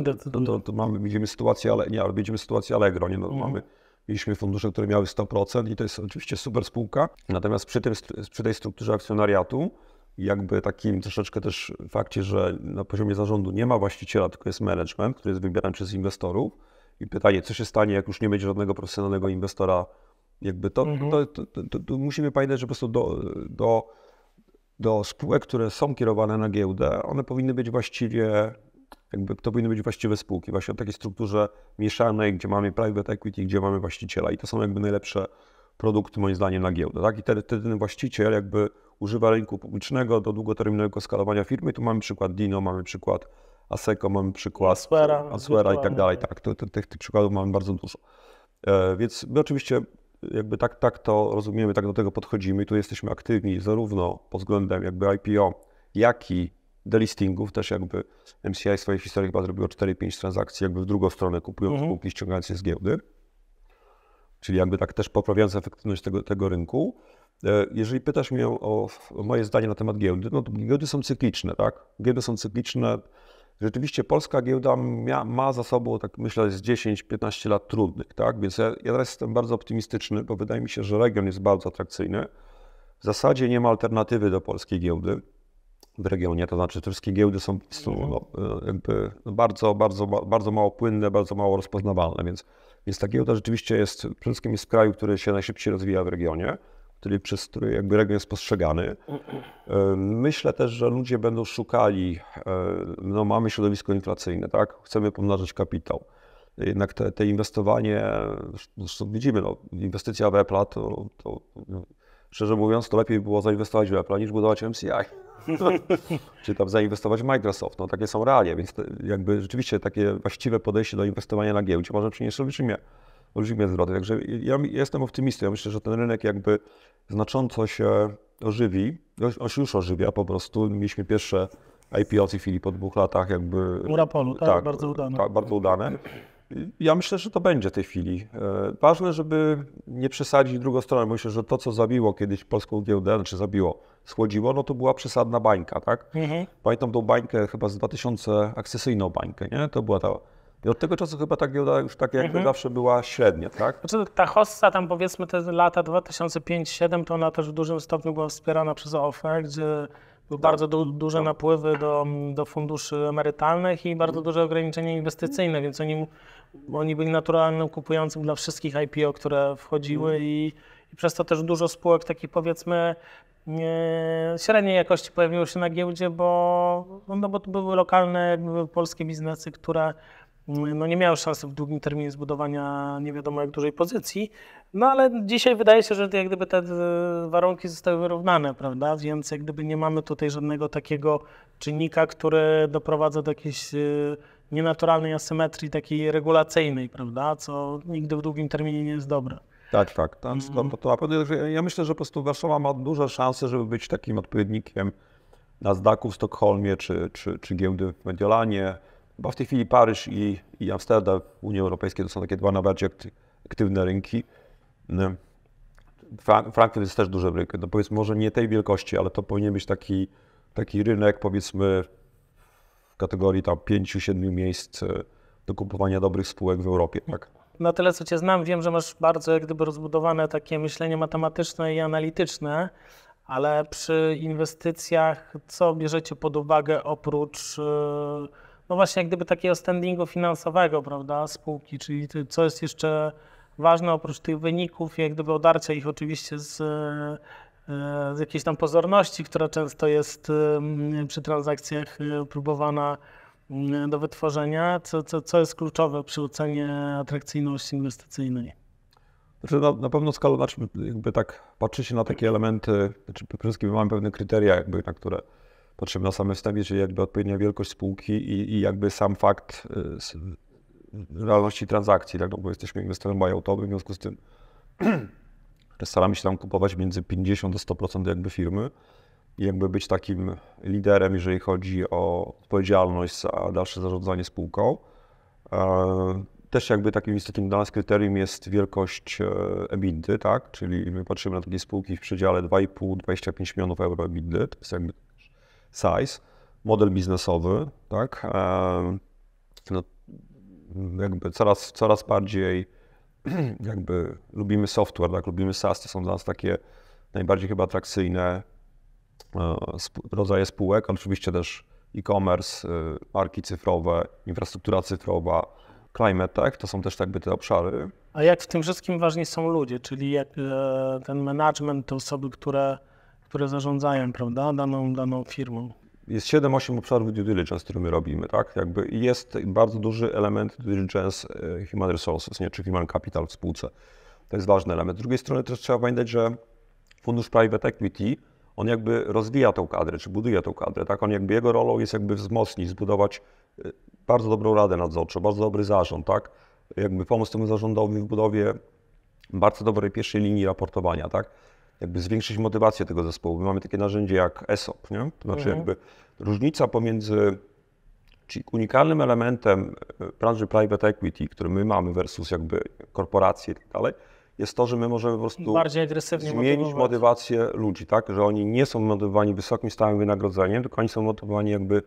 to, to mamy, będziemy sytuację, ale nie, ale będziemy sytuację Allegro, nie, no, mhm. mamy mieliśmy fundusze, które miały 100% i to jest oczywiście super spółka. Natomiast przy, tym, przy tej strukturze akcjonariatu, jakby takim troszeczkę też fakcie, że na poziomie zarządu nie ma właściciela, tylko jest management, który jest wybierany przez inwestorów. I pytanie, co się stanie, jak już nie będzie żadnego profesjonalnego inwestora jakby to, mhm. to, to, to, to, musimy pamiętać, że po prostu do, do, do spółek, które są kierowane na giełdę, one powinny być właściwie, jakby to powinny być właściwe spółki, właśnie o takiej strukturze mieszanej, gdzie mamy private equity, gdzie mamy właściciela i to są jakby najlepsze produkty moim zdaniem na giełdę. Tak? I wtedy ten właściciel jakby używa rynku publicznego do długoterminowego skalowania firmy. Tu mamy przykład Dino, mamy przykład Aseco, mamy przykład Aswera, i tak dalej. Tak, tych, tych przykładów mamy bardzo dużo. E, więc my oczywiście jakby tak, tak to rozumiemy, tak do tego podchodzimy i tu jesteśmy aktywni zarówno pod względem jakby IPO, jak i delistingów, też jakby MCI w swojej historii chyba zrobiło 4-5 transakcji jakby w drugą stronę, kupując mhm. spółki, ściągając je z giełdy, czyli jakby tak też poprawiając efektywność tego, tego rynku. E, jeżeli pytasz mnie o, o moje zdanie na temat giełdy, no to giełdy są cykliczne, tak? Giełdy są cykliczne, rzeczywiście polska giełda mia, ma za sobą, tak myślę, z 10-15 lat trudnych, tak? Więc ja, ja teraz jestem bardzo optymistyczny, bo wydaje mi się, że region jest bardzo atrakcyjny. W zasadzie nie ma alternatywy do polskiej giełdy w regionie, to znaczy te wszystkie giełdy są no, bardzo, bardzo, bardzo mało płynne, bardzo mało rozpoznawalne, więc, więc ta giełda rzeczywiście jest, przede wszystkim jest kraju, który się najszybciej rozwija w regionie czyli przez który jakby region jest postrzegany. E, myślę też, że ludzie będą szukali, e, no mamy środowisko inflacyjne, tak? Chcemy pomnażać kapitał. Jednak te, te inwestowanie, zresztą widzimy, no, inwestycja w Apple, to, to no, szczerze mówiąc, to lepiej było zainwestować w Apple niż budować MCI. czy tam zainwestować w Microsoft. No takie są realia, więc jakby rzeczywiście takie właściwe podejście do inwestowania na giełdzie może przynieść olbrzymie olbrzymie zwroty. Także ja jestem optymistą. Ja myślę, że ten rynek jakby znacząco się ożywi. On się już ożywia po prostu. Mieliśmy pierwsze IPO w tej chwili po dwóch latach jakby... Urapolu, tak, tak bardzo udane. Tak, bardzo udane. Ja myślę, że to będzie w tej chwili. E, ważne, żeby nie przesadzić drugą stronę. Myślę, że to, co zabiło kiedyś polską giełdę, czy znaczy zabiło, schłodziło, no to była przesadna bańka, tak? Mhm. Pamiętam tą bańkę chyba z 2000, akcesyjną bańkę, nie? To była ta i od tego czasu chyba ta giełda już tak jakby mhm. zawsze była średnia, tak? Znaczy ta hossa tam powiedzmy te lata 2005-2007 to ona też w dużym stopniu była wspierana przez OFE, gdzie były tak. bardzo du duże tak. napływy do, do funduszy emerytalnych i bardzo mhm. duże ograniczenia inwestycyjne, więc oni, oni byli naturalnym kupującym dla wszystkich IPO, które wchodziły mhm. i, i przez to też dużo spółek takich powiedzmy średniej jakości pojawiło się na giełdzie, bo, no bo to były lokalne polskie biznesy, które no nie miał szansy w długim terminie zbudowania nie wiadomo jak dużej pozycji. No ale dzisiaj wydaje się, że jak gdyby te e, warunki zostały wyrównane, prawda? Więc jak gdyby nie mamy tutaj żadnego takiego czynnika, który doprowadza do jakiejś e, nienaturalnej asymetrii takiej regulacyjnej, prawda? Co nigdy w długim terminie nie jest dobre. Tak, tak. tak. Mhm. No to, to, to, to, ja myślę, że po prostu Warszawa ma duże szanse, żeby być takim odpowiednikiem na Zdaku w Sztokholmie czy, czy, czy giełdy w Mediolanie bo w tej chwili Paryż i, i Amsterdam w Unii Europejskiej to są takie dwa najbardziej aktywne rynki. No. Frankfurt jest też duży rynek, No powiedzmy, może nie tej wielkości, ale to powinien być taki, taki rynek, powiedzmy, w kategorii tam 5-7 miejsc e, do kupowania dobrych spółek w Europie. Tak? Na tyle, co Cię znam, wiem, że masz bardzo jak gdyby rozbudowane takie myślenie matematyczne i analityczne, ale przy inwestycjach co bierzecie pod uwagę oprócz. Yy no właśnie jak gdyby takiego standingu finansowego, prawda, spółki, czyli co jest jeszcze ważne oprócz tych wyników, jak gdyby odarcia ich oczywiście z, e, z jakiejś tam pozorności, która często jest przy transakcjach e, próbowana mm, do wytworzenia, co, co, co jest kluczowe przy ocenie atrakcyjności inwestycyjnej. Znaczy na, na pewno skala, znaczy jakby tak patrzy się na takie elementy, znaczy przede wszystkim mamy pewne kryteria, jakby, na które potrzebna samym wstępie, czyli jakby odpowiednia wielkość spółki i, i jakby sam fakt y, realności transakcji, tak? no, bo jesteśmy inwestorem buyoutowym, w związku z tym staramy się tam kupować między 50 do 100% jakby firmy i jakby być takim liderem, jeżeli chodzi o odpowiedzialność za dalsze zarządzanie spółką. E, też jakby takim istotnym dla nas kryterium jest wielkość e, EBITDY, tak? Czyli my patrzymy na takie spółki w przedziale 2,5-25 milionów euro EBITDY, to jest jakby size, model biznesowy, tak? No, jakby coraz, coraz bardziej jakby lubimy software, tak? Lubimy SaaS, to są dla nas takie najbardziej chyba atrakcyjne e, rodzaje spółek, oczywiście też e-commerce, y, marki cyfrowe, infrastruktura cyfrowa, climate tech, to są też tak jakby te obszary. A jak w tym wszystkim ważni są ludzie, czyli e, ten management, te osoby, które które zarządzają prawda, daną, daną firmą. Jest 7-8 obszarów due diligence, które my robimy, tak? Jakby jest bardzo duży element due diligence e, human resources, nie? czy human capital w spółce. To jest ważny element. Z drugiej strony też trzeba pamiętać, że fundusz private equity, on jakby rozwija tą kadrę, czy buduje tą kadrę, tak? On jakby, jego rolą jest jakby wzmocnić, zbudować e, bardzo dobrą radę nadzorczą, bardzo dobry zarząd, tak? Jakby pomóc temu zarządowi w budowie bardzo dobrej pierwszej linii raportowania, tak? jakby zwiększyć motywację tego zespołu. My mamy takie narzędzie jak ESOP, nie? to znaczy mhm. jakby różnica pomiędzy Czyli unikalnym elementem e, branży private equity, który my mamy versus jakby korporacje i tak dalej, jest to, że my możemy po prostu zmienić motywację ludzi, tak? Że oni nie są motywowani wysokim stałym wynagrodzeniem, tylko oni są motywowani jakby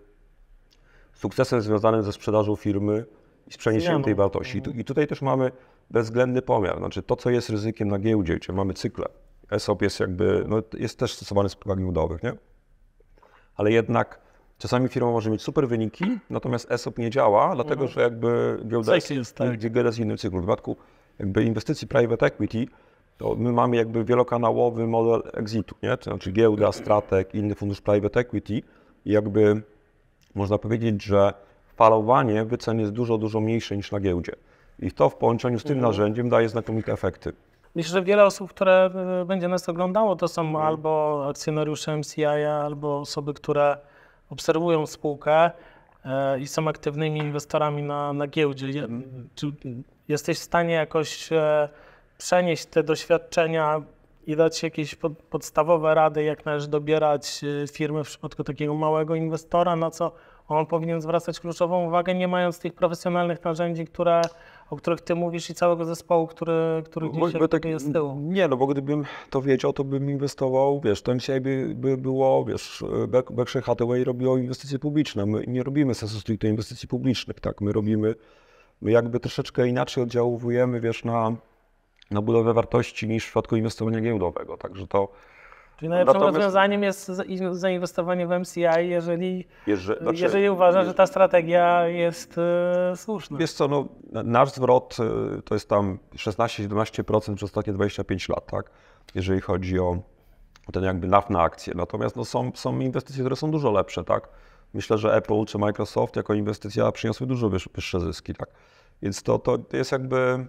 sukcesem związanym ze sprzedażą firmy i z przeniesieniem tej wartości. Mhm. I tutaj też mamy bezwzględny pomiar, znaczy to, co jest ryzykiem na giełdzie, czyli mamy cykle, ESOP jest jakby, no, jest też stosowany z programów giełdowych, nie? Ale jednak czasami firma może mieć super wyniki, natomiast ESOP nie działa, dlatego mhm. że jakby giełda jest, tak. jest, w innym cyklu. W przypadku jakby inwestycji private equity, to my mamy jakby wielokanałowy model exitu, nie? To znaczy giełda, stratek, inny fundusz private equity i jakby można powiedzieć, że falowanie wycen jest dużo, dużo mniejsze niż na giełdzie. I to w połączeniu z tym mhm. narzędziem daje znakomite efekty. Myślę, że wiele osób, które y, będzie nas oglądało, to są mm. albo akcjonariusze MCI, albo osoby, które obserwują spółkę y, i są aktywnymi inwestorami na, na giełdzie. Mm. Czy jesteś w stanie jakoś y, przenieść te doświadczenia i dać jakieś pod, podstawowe rady, jak należy dobierać firmy w przypadku takiego małego inwestora, na co on powinien zwracać kluczową uwagę, nie mając tych profesjonalnych narzędzi, które, o których ty mówisz i całego zespołu, który, który dzisiaj tak, jest z tyłu. Nie, no bo gdybym to wiedział, to bym inwestował, wiesz, to dzisiaj by, by było, wiesz, Berkshire Hathaway robiło inwestycje publiczne. My nie robimy sensu stricte inwestycji publicznych, tak, my robimy, my jakby troszeczkę inaczej oddziałujemy, wiesz, na, na budowę wartości niż w przypadku inwestowania giełdowego, także to Czyli najlepszym Natomiast... rozwiązaniem jest zainwestowanie w MCI, jeżeli, jeżeli, znaczy, jeżeli uważa, że ta strategia jest e, słuszna. Wiesz co, no, nasz zwrot e, to jest tam 16-17% przez ostatnie 25 lat, tak? jeżeli chodzi o ten jakby NAF na akcję. Natomiast no, są, są inwestycje, które są dużo lepsze. tak? Myślę, że Apple czy Microsoft jako inwestycja przyniosły dużo wyższe zyski. tak? Więc to, to jest jakby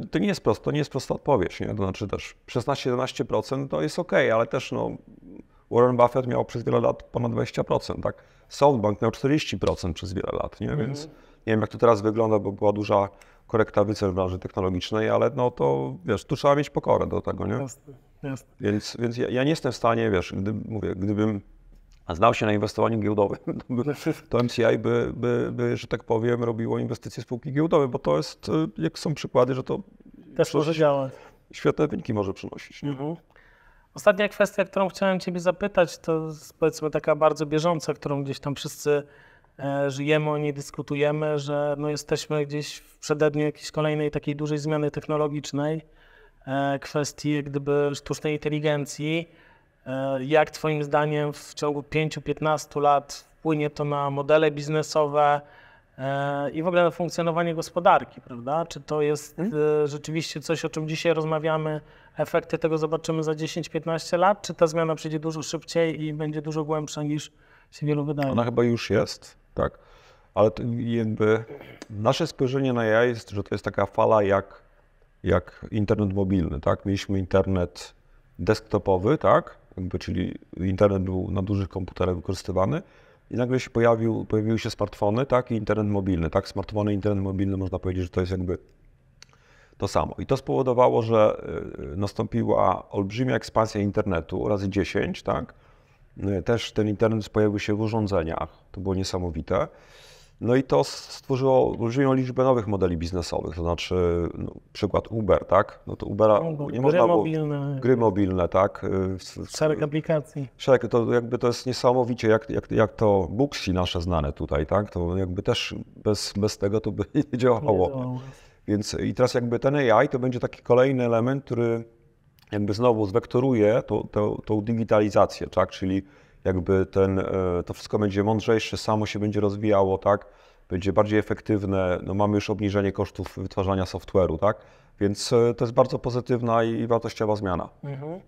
to, to, nie jest prosto, to nie jest prosta odpowiedź. Nie? To znaczy też 16-17% to jest ok, ale też no, Warren Buffett miał przez wiele lat ponad 20%, tak? SoftBank miał 40% przez wiele lat, nie? Mhm. Więc mm -hmm. nie wiem jak to teraz wygląda, bo była duża korekta wycen w branży technologicznej, ale no to wiesz, tu trzeba mieć pokorę do tego, nie? Jasne, jasne. Więc, więc ja, ja nie jestem w stanie, wiesz, gdy, mówię, gdybym a znał się na inwestowaniu giełdowym, to, by, to MCI by, by, by, że tak powiem, robiło inwestycje w spółki giełdowe, bo to jest, y, jak są przykłady, że to też może działać. Świetne wyniki może przynosić. Mhm. Ostatnia kwestia, którą chciałem Ciebie zapytać, to powiedzmy taka bardzo bieżąca, którą gdzieś tam wszyscy e, żyjemy, o niej dyskutujemy, że no jesteśmy gdzieś w przededniu jakiejś kolejnej takiej dużej zmiany technologicznej, e, kwestii jak gdyby sztucznej inteligencji. E, jak Twoim zdaniem w ciągu 5-15 lat wpłynie to na modele biznesowe e, i w ogóle na funkcjonowanie gospodarki, prawda? Czy to jest hmm? rzeczywiście coś, o czym dzisiaj rozmawiamy? Efekty tego zobaczymy za 10-15 lat? Czy ta zmiana przyjdzie dużo szybciej i będzie dużo głębsza niż się wielu wydaje? Ona chyba już jest, tak. Ale jakby nasze spojrzenie na ja jest, że to jest taka fala jak, jak internet mobilny, tak? Mieliśmy internet desktopowy, tak? jakby, czyli internet był na dużych komputerach wykorzystywany. I nagle się pojawił, pojawiły się smartfony, tak, i internet mobilny, tak, smartfony, internet mobilny, można powiedzieć, że to jest jakby to samo. I to spowodowało, że y, nastąpiła olbrzymia ekspansja internetu razy 10, tak. Y, też ten internet pojawił się w urządzeniach, to było niesamowite. No i to stworzyło olbrzymią liczbę nowych modeli biznesowych, to znaczy no, przykład Uber, tak? No to Ubera no, nie można było... Mobilne, gry mobilne, tak? Y, Szereg aplikacji. Szereg, to jakby to jest niesamowicie, jak, jak, jak to Booksy nasze znane tutaj, tak? To jakby też bez, bez tego to by nie działało. Nie Więc i teraz jakby ten AI to będzie taki kolejny element, który jakby znowu zwektoruje tą, tą, to digitalizację, tak? Czyli jakby ten, e, to wszystko będzie mądrzejsze, samo się będzie rozwijało, tak? Będzie bardziej efektywne, no mamy już obniżenie kosztów wytwarzania software'u, tak? Więc e, to jest bardzo pozytywna i wartościowa zmiana. Mhm.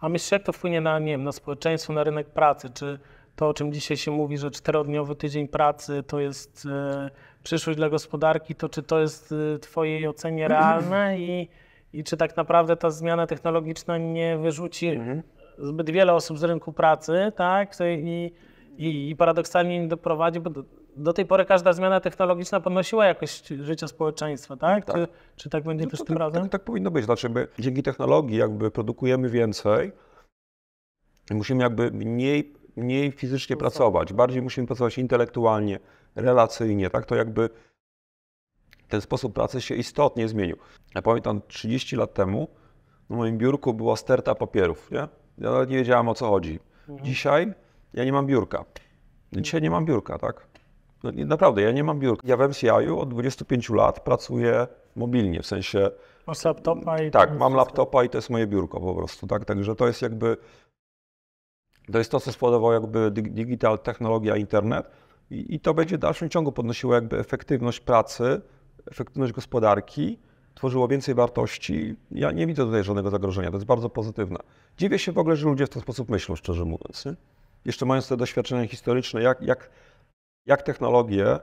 A myślisz, jak to wpłynie na, nie wiem, na społeczeństwo, na rynek pracy? Czy to, o czym dzisiaj się mówi, że czterodniowy tydzień pracy to jest e, przyszłość dla gospodarki, to czy to jest e, Twojej ocenie realne i, i czy tak naprawdę ta zmiana technologiczna nie wyrzuci mhm zbyt wiele osób z rynku pracy, tak? I, i, i paradoksalnie nie doprowadzi, bo do, do, tej pory każda zmiana technologiczna podnosiła jakość życia społeczeństwa, tak? tak. Czy, czy, tak będzie no, też tym tak, razem? Tak, tak, powinno być. Znaczy, my dzięki technologii jakby produkujemy więcej, musimy jakby mniej, mniej fizycznie pracować, bardziej musimy pracować intelektualnie, relacyjnie, tak? To jakby ten sposób pracy się istotnie zmienił. Ja pamiętam 30 lat temu na moim biurku była sterta papierów, nie? Ja nawet nie wiedziałam o co chodzi. Mhm. Dzisiaj ja nie mam biurka. Dzisiaj nie mam biurka, tak? No, nie, naprawdę, ja nie mam biurka. Ja w MCI-u od 25 lat pracuję mobilnie, w sensie... Masz laptopa i... Tak, mam laptopa i to jest moje biurko po prostu, tak? Także to jest jakby... To jest to, co spowodował jakby digital, technologia, internet i, i to będzie w dalszym ciągu podnosiło jakby efektywność pracy, efektywność gospodarki, tworzyło więcej wartości. Ja nie widzę tutaj żadnego zagrożenia, to jest bardzo pozytywne. Dziwię się w ogóle, że ludzie w ten sposób myślą, szczerze mówiąc. Jeszcze mając te doświadczenia historyczne, jak, jak, jak technologie,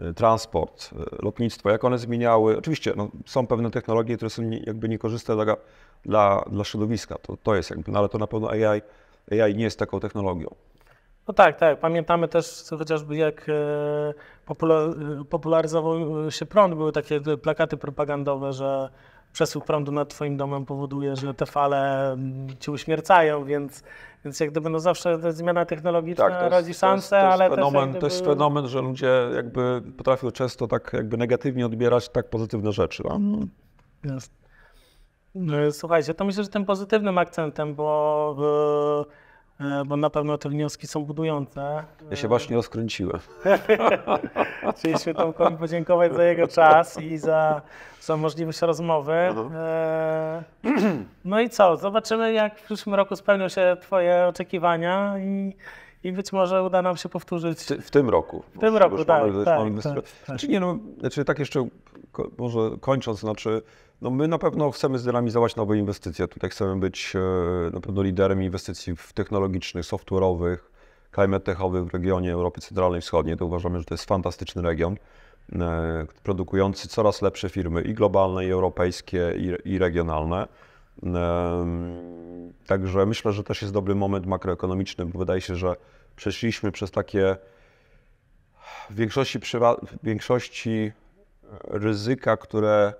y, transport, y, lotnictwo, jak one zmieniały. Oczywiście no, są pewne technologie, które są nie, jakby niekorzystne dla, dla, dla środowiska, to, to jest jakby, no, ale to na pewno AI, AI nie jest taką technologią. No tak, tak. Pamiętamy też chociażby jak e, popularyzował się prąd. Były takie plakaty propagandowe, że przesył prądu nad twoim domem powoduje, że te fale mm, cię uśmiercają, więc, więc jak gdyby no zawsze zmiana technologiczna tak, jest, rodzi szanse, to jest, to jest ale fenomen, gdyby... To jest fenomen, że ludzie jakby potrafią często tak jakby negatywnie odbierać tak pozytywne rzeczy. No? Yes. No, słuchajcie, to myślę, że tym pozytywnym akcentem, bo... Yy E, bo na pewno te wnioski są budujące. Ja się właśnie rozkręciłem. Chcieliśmy Tomkowi podziękować za jego czas i za, za możliwość rozmowy. E, mhm. No i co, zobaczymy jak w przyszłym roku spełnią się Twoje oczekiwania i i być może uda nam się powtórzyć. W, w tym roku. W tym roku, tak, mamy, tak, mamy tak, tak. nie, no, znaczy tak jeszcze ko może kończąc, znaczy no my na pewno chcemy zdynamizować nowe inwestycje. Tutaj chcemy być e, na pewno liderem inwestycji w technologicznych, software'owych, climate techowych w regionie Europy Centralnej i Wschodniej. To uważamy, że to jest fantastyczny region e, produkujący coraz lepsze firmy i globalne, i europejskie, i, i regionalne. Także myślę, że też jest dobry moment makroekonomiczny, bo wydaje się, że przeszliśmy przez takie w większości, w większości ryzyka, które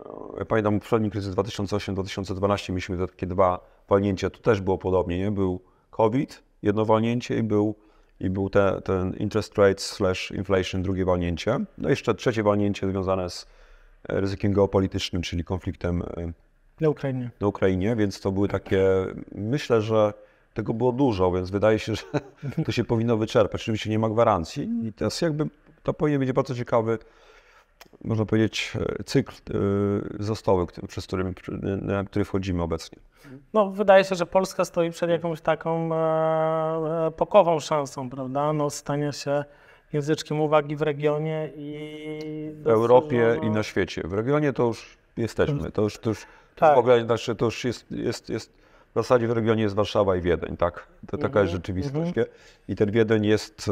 e, ja pamiętam poprzedni kryzys 2008-2012 mieliśmy takie dwa walnięcia. Tu też było podobnie, nie? Był COVID, jedno walnięcie i był, i był te, ten interest rate slash inflation, drugie walnięcie. No i jeszcze trzecie walnięcie związane z e, ryzykiem geopolitycznym, czyli konfliktem e, na Ukrainie. Na Ukrainie, więc to były takie, myślę, że tego było dużo, więc wydaje się, że to się powinno wyczerpać. Oczywiście nie ma gwarancji i teraz jakby to powinien być bardzo ciekawy, można powiedzieć, cykl y, zostały, przez który, na który wchodzimy obecnie. No, wydaje się, że Polska stoi przed jakąś taką e, e, pokową szansą, prawda? No, stanie się języczkiem uwagi w regionie i... W Europie i na świecie. W regionie to już jesteśmy, to już, to już tak. W ogóle znaczy, to już jest, jest, jest w zasadzie w regionie jest Warszawa i Wiedeń, tak? To taka mhm. jest rzeczywistość, mhm. I ten Wiedeń jest,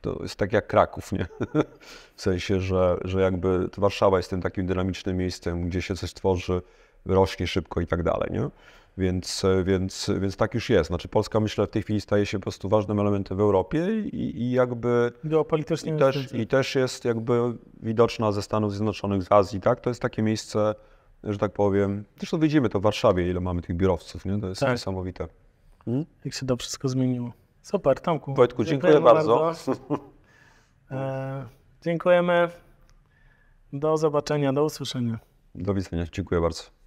to jest tak jak Kraków, nie? w sensie, że, że jakby Warszawa jest tym takim dynamicznym miejscem, gdzie się coś tworzy, rośnie szybko i tak dalej, nie? Więc, więc, więc tak już jest. Znaczy Polska myślę w tej chwili staje się po prostu ważnym elementem w Europie i, i jakby... Geopolitycznie. I też, I też jest jakby widoczna ze Stanów Zjednoczonych, z Azji, tak? To jest takie miejsce że tak powiem. Zresztą widzimy to w Warszawie, ile mamy tych biurowców, nie? To jest tak. niesamowite. Hmm? Jak się to wszystko zmieniło. Super, Tomku. Wojtku, dziękuję, dziękuję bardzo. bardzo. E, dziękujemy. Do zobaczenia, do usłyszenia. Do widzenia, dziękuję bardzo.